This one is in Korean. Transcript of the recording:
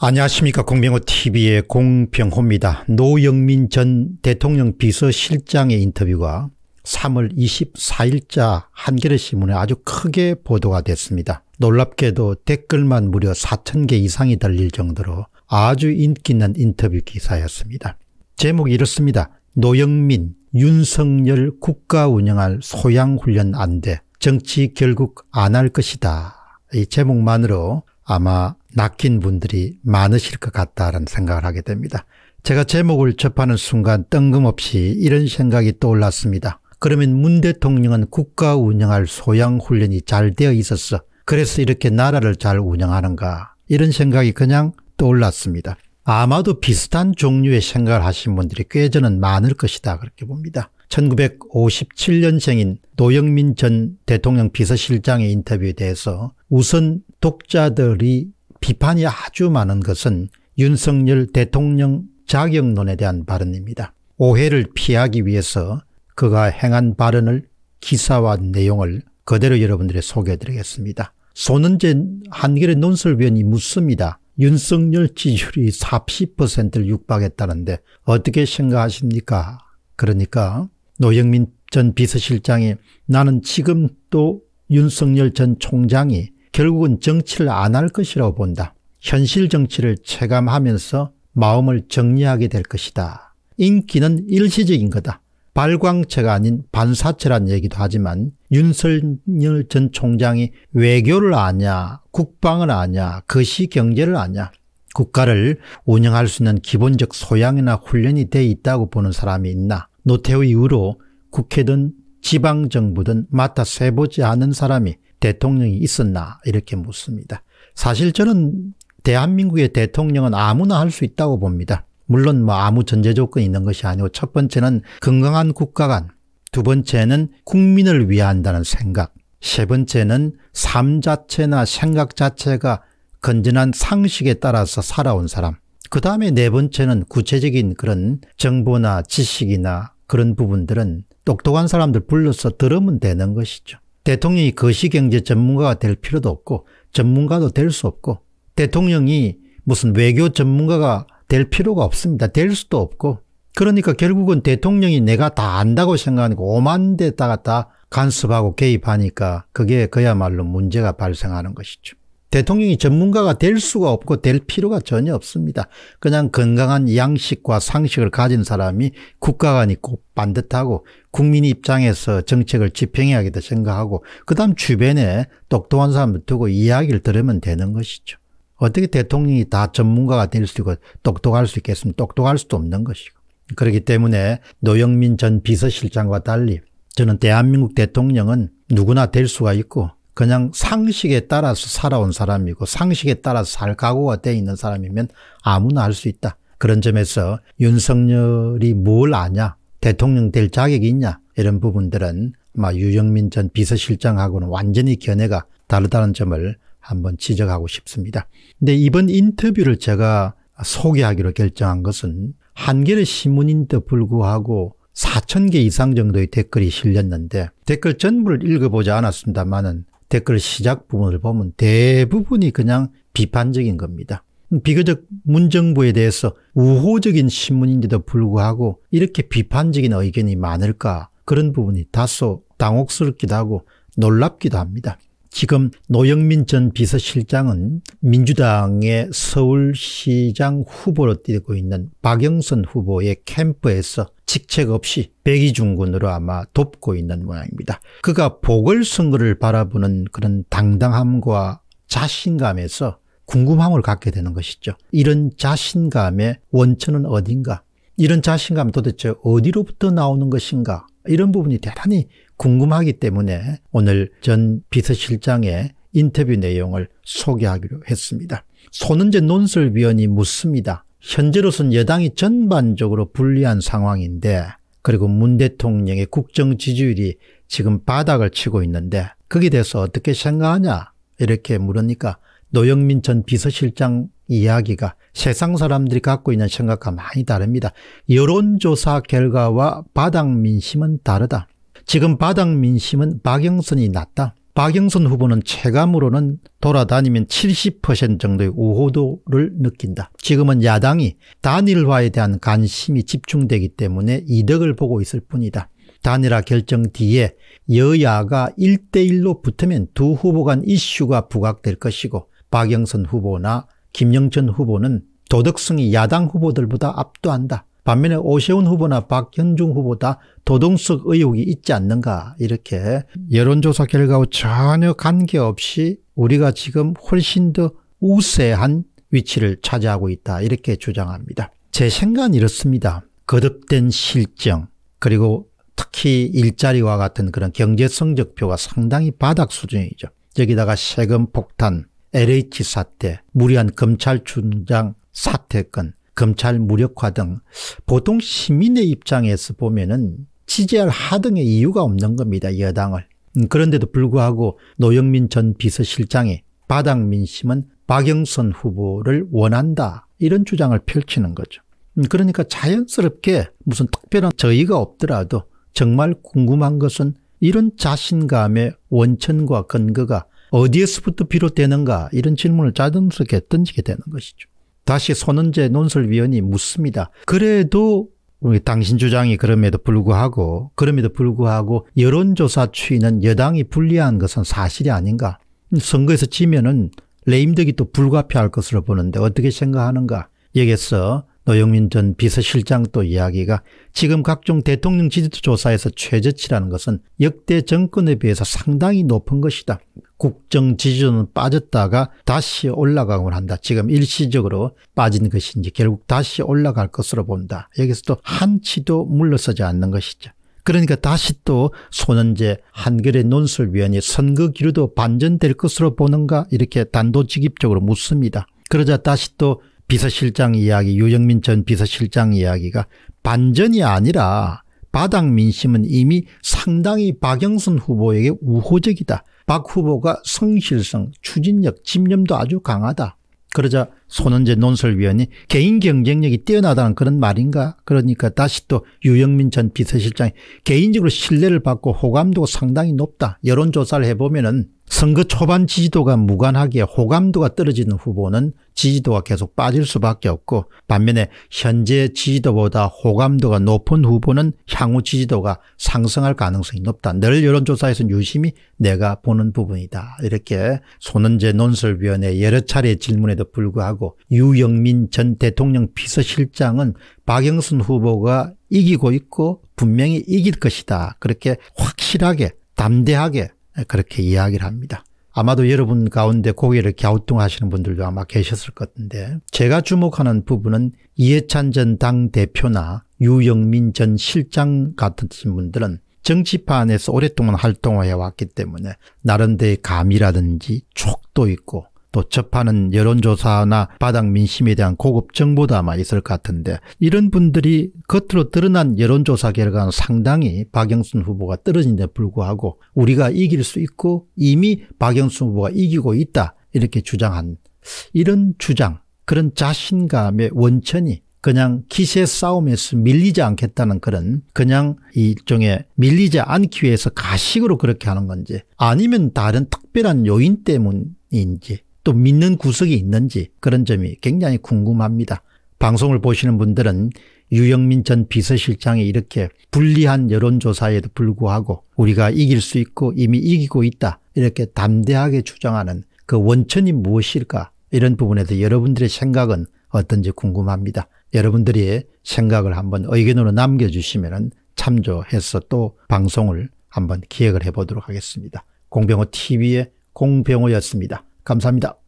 안녕하십니까 공병호TV의 공병호입니다. 노영민 전 대통령 비서실장의 인터뷰가 3월 24일자 한겨레신문에 아주 크게 보도가 됐습니다. 놀랍게도 댓글만 무려 4천 개 이상이 달릴 정도로 아주 인기 있는 인터뷰 기사였습니다. 제목이 이렇습니다. 노영민, 윤석열 국가 운영할 소양훈련 안 돼 정치 결국 안 할 것이다. 이 제목만으로 아마 낚인 분들이 많으실 것 같다는 생각을 하게 됩니다. 제가 제목을 접하는 순간 뜬금없이 이런 생각이 떠올랐습니다. 그러면 문 대통령은 국가 운영할 소양 훈련이 잘 되어 있었어. 그래서 이렇게 나라를 잘 운영하는가. 이런 생각이 그냥 떠올랐습니다. 아마도 비슷한 종류의 생각을 하신 분들이 꽤 저는 많을 것이다 그렇게 봅니다. 1957년생인 노영민 전 대통령 비서실장의 인터뷰에 대해서 우선 독자들이 비판이 아주 많은 것은 윤석열 대통령 자격론에 대한 발언입니다. 오해를 피하기 위해서 그가 행한 발언을 기사와 내용을 그대로 여러분들의 소개해드리겠습니다. 손은재 한겨레 논설위원이 묻습니다. 윤석열 지지율이 40%를 육박했다는데 어떻게 생각하십니까? 그러니까 노영민 전 비서실장이 나는 지금도 윤석열 전 총장이 결국은 정치를 안 할 것이라고 본다. 현실 정치를 체감하면서 마음을 정리하게 될 것이다. 인기는 일시적인 거다. 발광체가 아닌 반사체란 얘기도 하지만 윤석열 전 총장이 외교를 아냐 국방을 아냐 거시 경제를 아냐 국가를 운영할 수 있는 기본적 소양이나 훈련이 돼 있다고 보는 사람이 있나 노태우 이후로 국회든 지방정부든 맡아 세보지 않은 사람이 대통령이 있었나 이렇게 묻습니다. 사실 저는 대한민국의 대통령은 아무나 할 수 있다고 봅니다. 물론 뭐 아무 전제 조건이 있는 것이 아니고 첫 번째는 건강한 국가 간, 두 번째는 국민을 위 한다는 생각, 세 번째는 삶 자체나 생각 자체가 건전한 상식에 따라서 살아온 사람, 그 다음에 네 번째는 구체적인 그런 정보나 지식이나 그런 부분들은 똑똑한 사람들 불러서 들으면 되는 것이죠. 대통령이 거시경제 전문가가 될 필요도 없고 전문가도 될 수 없고 대통령이 무슨 외교 전문가가 될 필요가 없습니다. 될 수도 없고 그러니까 결국은 대통령이 내가 다 안다고 생각하고 오만 데다가 다 간섭하고 개입하니까 그게 그야말로 문제가 발생하는 것이죠. 대통령이 전문가가 될 수가 없고 될 필요가 전혀 없습니다. 그냥 건강한 양식과 상식을 가진 사람이 국가관 있고 반듯하고 국민 입장에서 정책을 집행해야겠다 생각하고 그다음 주변에 똑똑한 사람을 두고 이야기를 들으면 되는 것이죠. 어떻게 대통령이 다 전문가가 될 수 있고 똑똑할 수 있겠습니까? 똑똑할 수도 없는 것이고. 그렇기 때문에 노영민 전 비서실장과 달리 저는 대한민국 대통령은 누구나 될 수가 있고 그냥 상식에 따라서 살아온 사람이고 상식에 따라서 살 각오가 돼 있는 사람이면 아무나 할수 있다. 그런 점에서 윤석열이 뭘 아냐? 대통령 될 자격이 있냐? 이런 부분들은 아마 유영민 전 비서실장하고는 완전히 견해가 다르다는 점을 한번 지적하고 싶습니다. 근데 이번 인터뷰를 제가 소개하기로 결정한 것은 한겨레 신문인데 불구하고 4천 개 이상 정도의 댓글이 실렸는데 댓글 전부를 읽어보지 않았습니다만은 댓글 시작 부분을 보면 대부분이 그냥 비판적인 겁니다. 비교적 문정부에 대해서 우호적인 신문인데도 불구하고 이렇게 비판적인 의견이 많을까 그런 부분이 다소 당혹스럽기도 하고 놀랍기도 합니다. 지금 노영민 전 비서실장은 민주당의 서울시장 후보로 뛰고 있는 박영선 후보의 캠프에서 직책 없이 백의중군으로 아마 돕고 있는 모양입니다. 그가 보궐선거를 바라보는 그런 당당함과 자신감에서 궁금함을 갖게 되는 것이죠. 이런 자신감의 원천은 어딘가 이런 자신감 도대체 어디로부터 나오는 것인가 이런 부분이 대단히 궁금하기 때문에 오늘 전 비서실장의 인터뷰 내용을 소개하기로 했습니다. 손은재 논설위원이 묻습니다. 현재로선 여당이 전반적으로 불리한 상황인데 그리고 문 대통령의 국정 지지율이 지금 바닥을 치고 있는데 거기에 대해서 어떻게 생각하냐 이렇게 물으니까 노영민 전 비서실장 이야기가 세상 사람들이 갖고 있는 생각과 많이 다릅니다. 여론조사 결과와 바닥 민심은 다르다. 지금 바닥 민심은 박영선이 낫다. 박영선 후보는 체감으로는 돌아다니면 70% 정도의 우호도를 느낀다. 지금은 야당이 단일화에 대한 관심이 집중되기 때문에 이득을 보고 있을 뿐이다. 단일화 결정 뒤에 여야가 1대1로 붙으면 두 후보 간 이슈가 부각될 것이고 박영선 후보나 김영천 후보는 도덕성이 야당 후보들보다 압도한다. 반면에 오세훈 후보나 박현중 후보다 도동석 의혹이 있지 않는가 이렇게 여론조사 결과와 전혀 관계없이 우리가 지금 훨씬 더 우세한 위치를 차지하고 있다 이렇게 주장합니다. 제 생각은 이렇습니다. 거듭된 실정 그리고 특히 일자리와 같은 그런 경제성적표가 상당히 바닥 수준이죠. 여기다가 세금 폭탄, LH 사태, 무리한 검찰총장 사퇴권 검찰 무력화 등 보통 시민의 입장에서 보면은 지지할 하등의 이유가 없는 겁니다. 여당을. 음, 그런데도 불구하고 노영민 전 비서실장이 바닥 민심은 박영선 후보를 원한다. 이런 주장을 펼치는 거죠. 음, 그러니까 자연스럽게 무슨 특별한 저의가 없더라도 정말 궁금한 것은 이런 자신감의 원천과 근거가 어디에서부터 비롯되는가 이런 질문을 자동스럽게 던지게 되는 것이죠. 다시 손은재 논설위원이 묻습니다. 그래도 당신 주장이 그럼에도 불구하고 그럼에도 불구하고 여론조사 추이는 여당이 불리한 것은 사실이 아닌가. 선거에서 지면은 레임덕이 또 불가피할 것으로 보는데 어떻게 생각하는가. 여기서 노영민 전 비서실장 또 이야기가 지금 각종 대통령 지지도조사에서 최저치라는 것은 역대 정권에 비해서 상당히 높은 것이다. 국정 지지도는 빠졌다가 다시 올라가곤 한다. 지금 일시적으로 빠진 것인지 결국 다시 올라갈 것으로 본다. 여기서 도 한치도 물러서지 않는 것이죠. 그러니까 다시 또 손은재 한결의 논술위원이 선거 기류도 반전될 것으로 보는가 이렇게 단도직입적으로 묻습니다. 그러자 다시 또 비서실장 이야기 유영민전 비서실장 이야기가 반전이 아니라 바닥 민심은 이미 상당히 박영선 후보에게 우호적이다. 박 후보가 성실성, 추진력, 집념도 아주 강하다. 그러자 손은재 논설위원이 개인 경쟁력이 뛰어나다는 그런 말인가 그러니까 다시 또 유영민 전 비서실장이 개인적으로 신뢰를 받고 호감도 상당히 높다. 여론조사를 해보면 은 선거 초반 지지도가 무관하게 호감도가 떨어지는 후보는 지지도가 계속 빠질 수밖에 없고 반면에 현재 지지도보다 호감도가 높은 후보는 향후 지지도가 상승할 가능성이 높다. 늘 여론조사에서는 유심히 내가 보는 부분이다. 이렇게 손은재 논설위원회 여러 차례 질문에도 불구하고 유영민 전 대통령 비서실장은 박영순 후보가 이기고 있고 분명히 이길 것이다. 그렇게 확실하게 담대하게 그렇게 이야기를 합니다. 아마도 여러분 가운데 고개를 갸우뚱하시는 분들도 아마 계셨을 것 같은데 제가 주목하는 부분은 이해찬 전 당대표나 유영민 전 실장 같은 분들은 정치판에서 오랫동안 활동해 왔기 때문에 나름대의 로 감이라든지 촉도 있고 또 접하는 여론조사나 바닥 민심에 대한 고급 정보도 아마 있을 것 같은데 이런 분들이 겉으로 드러난 여론조사 결과는 상당히 박영순 후보가 떨어진 데 불구하고 우리가 이길 수 있고 이미 박영순 후보가 이기고 있다 이렇게 주장한 이런 주장 그런 자신감의 원천이 그냥 기세 싸움에서 밀리지 않겠다는 그런 그냥 일종의 밀리지 않기 위해서 가식으로 그렇게 하는 건지 아니면 다른 특별한 요인 때문인지 또 믿는 구석이 있는지 그런 점이 굉장히 궁금합니다. 방송을 보시는 분들은 유영민 전 비서실장이 이렇게 불리한 여론조사에도 불구하고 우리가 이길 수 있고 이미 이기고 있다 이렇게 담대하게 주장하는 그 원천이 무엇일까 이런 부분에서 여러분들의 생각은 어떤지 궁금합니다. 여러분들이 생각을 한번 의견으로 남겨주시면 참조해서 또 방송을 한번 기획을 해보도록 하겠습니다. 공병호 TV의 공병호였습니다. 감사합니다.